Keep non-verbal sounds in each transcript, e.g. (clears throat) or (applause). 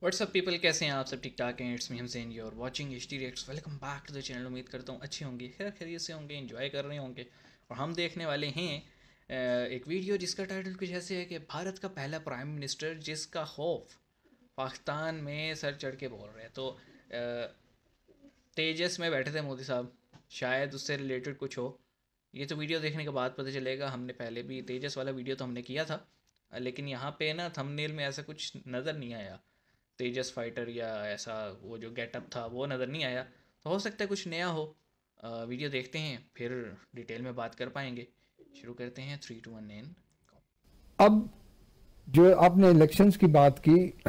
WhatsApp people कैसे हैं आप सब ठीक ठाक हैं इट्स मी हमसेन you are watching H D rates welcome back to the channel उम्मीद करता हूँ अच्छे होंगे खैर खरीद से होंगे इन्जॉय कर रहे होंगे और हम देखने वाले हैं एक वीडियो जिसका टाइटल कुछ ऐसे है कि भारत का पहला प्राइम मिनिस्टर जिसका खौफ पाकिस्तान में सर चढ़ के बोल रहे हैं तो तेजस में बैठे थे मोदी साहब शायद उससे रिलेटेड कुछ हो ये तो वीडियो देखने के बाद पता चलेगा हमने पहले भी तेजस वाला वीडियो तो हमने किया था लेकिन यहाँ पे ना थंबनेल में ऐसा कुछ नज़र नहीं आया तेजस फाइटर या ऐसा वो जो गेटअप था वो नज़र नहीं आया तो हो सकता है कुछ नया हो आ, वीडियो देखते हैं फिर डिटेल में बात कर पाएंगे शुरू करते हैं थ्री टू वन नाइन अब जो आपने इलेक्शंस की बात की (clears throat)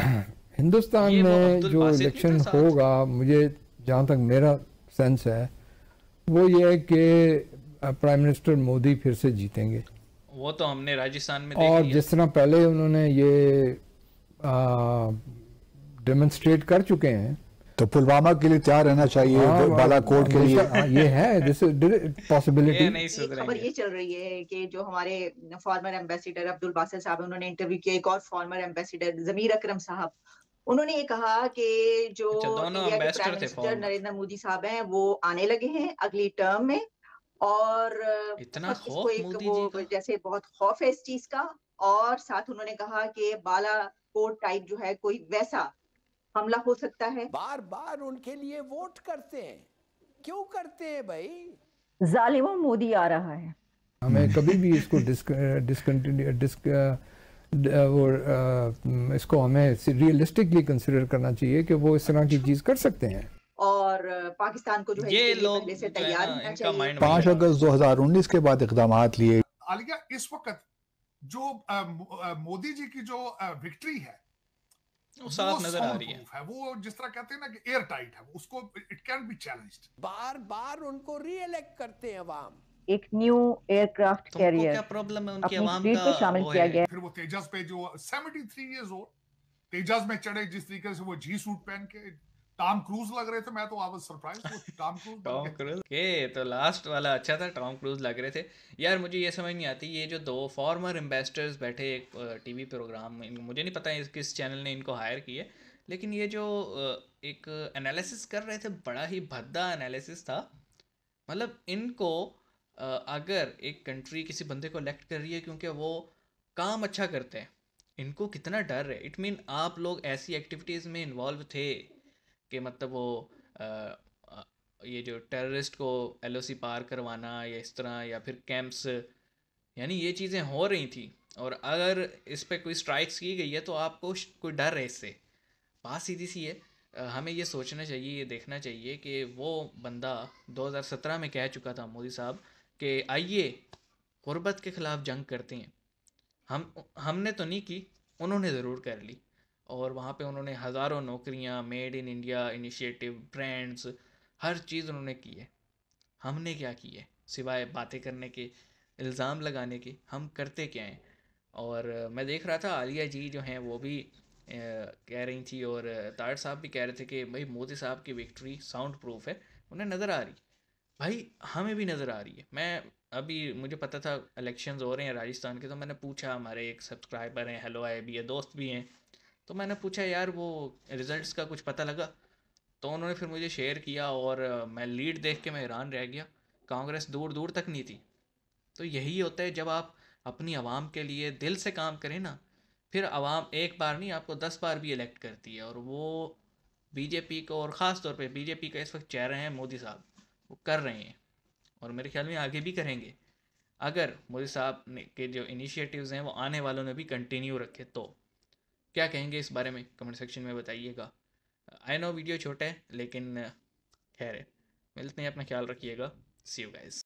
हिंदुस्तान में जो इलेक्शन होगा मुझे जहाँ तक मेरा सेंस है वो ये कि प्राइम मिनिस्टर मोदी फिर से जीतेंगे वो तो हमने राजस्थान में और जिस तरह पहले उन्होंने ये डेमोन्स्ट्रेट कर चुके हैं तो पुलवामा के लिए तैयार रहना चाहिए हाँ, बालाकोट के लिए ये है दिस पॉसिबिलिटी खबर ये चल रही है कि जो हमारे फॉर्मर एम्बेसिडर अब्दुल बासर साहब उन्होंने इंटरव्यू किया एक और फॉर्मर एम्बेसिडर जमीर अकरम साहब उन्होंने ये कहा कि जो प्राइम अच्छा, मिनिस्टर नरेंद्र मोदी साहब हैं वो आने लगे हैं अगली टर्म में और इतना खौफ मोदी जी जैसे बहुत खौफ है इस चीज का और साथ उन्होंने कहा कि बालाकोट टाइप जो है कोई वैसा हमला हो सकता है बार बार उनके लिए वोट करते हैं क्यों करते हैं भाई जालिमो मोदी आ रहा है हमें कभी भी इसको डिस्क, डिस्क और इसको हमें रियलिस्टिकली कंसिडर करना चाहिए कि वो इस तरह की चीज़ कर सकते हैं और पाकिस्तान को जो है ये लोग तैयार पांच अगस्त दो हजार उन्नीस के बाद इकदाम लिए आलिया इस वक्त जो मोदी जी की जो विक्ट्री है वो तेजस में चढ़े जिस तरीके से वो जी सूट पहन के टॉम क्रूज लग रहे थे मैं तो I surprise Tom Cruise Tom Cruise के तो लास्ट वाला अच्छा था टॉम क्रूज लग रहे थे यार मुझे ये समझ नहीं आती ये जो दो फॉर्मर एम्बेसडर्स बैठे एक टीवी प्रोग्राम में मुझे नहीं पता है किस चैनल ने इनको हायर किया लेकिन ये जो एक एनालिसिस कर रहे थे बड़ा ही भद्दा एनालिसिस था मतलब इनको अगर एक कंट्री किसी बंदे को इलेक्ट कर रही है क्योंकि वो काम अच्छा करते हैं इनको कितना डर है इट मीन आप लोग ऐसी एक्टिविटीज़ में इन्वॉल्व थे के मतलब वो आ, ये जो टेररिस्ट को एल पार करवाना या इस तरह या फिर कैंप्स यानी ये चीज़ें हो रही थी और अगर इस पर कोई स्ट्राइक्स की गई है तो आपको कोई डर है इससे बात सीधी सी है हमें ये सोचना चाहिए ये देखना चाहिए कि वो बंदा 2017 में कह चुका था मोदी साहब कि आइए गुरबत के ख़िलाफ़ जंग करते हैं हम हमने तो नहीं की उन्होंने ज़रूर कर ली और वहाँ पे उन्होंने हज़ारों नौकरियाँ made in India initiative brands हर चीज़ उन्होंने की है हमने क्या की है सिवाय बातें करने के इल्ज़ाम लगाने के हम करते क्या हैं और मैं देख रहा था आलिया जी जो हैं वो भी कह रही थी और तार साहब भी कह रहे थे कि भाई मोदी साहब की विक्ट्री साउंड प्रूफ है उन्हें नज़र आ रही भाई हमें भी नज़र आ रही है मैं अभी मुझे पता था इलेक्शंस हो रहे हैं राजस्थान के तो मैंने पूछा हमारे एक सब्सक्राइबर हैं हेलो आए भी है दोस्त भी हैं तो मैंने पूछा यार वो रिज़ल्ट्स का कुछ पता लगा तो उन्होंने फिर मुझे शेयर किया और मैं लीड देख के मैं हैरान रह गया कांग्रेस दूर दूर तक नहीं थी तो यही होता है जब आप अपनी आवाम के लिए दिल से काम करें ना फिर आवाम एक बार नहीं आपको दस बार भी इलेक्ट करती है और वो बीजेपी को और ख़ास तौर पे बीजेपी का इस वक्त चेहरा है मोदी साहब वो कर रहे हैं और मेरे ख्याल में आगे भी करेंगे अगर मोदी साहब के जो इनिशिएटिव्स हैं वो आने वालों ने भी कंटिन्यू रखे तो क्या कहेंगे इस बारे में कमेंट सेक्शन में बताइएगा आई नो वीडियो छोटा है लेकिन खैर है मिलते हैं अपना ख्याल रखिएगा सी यू गाइस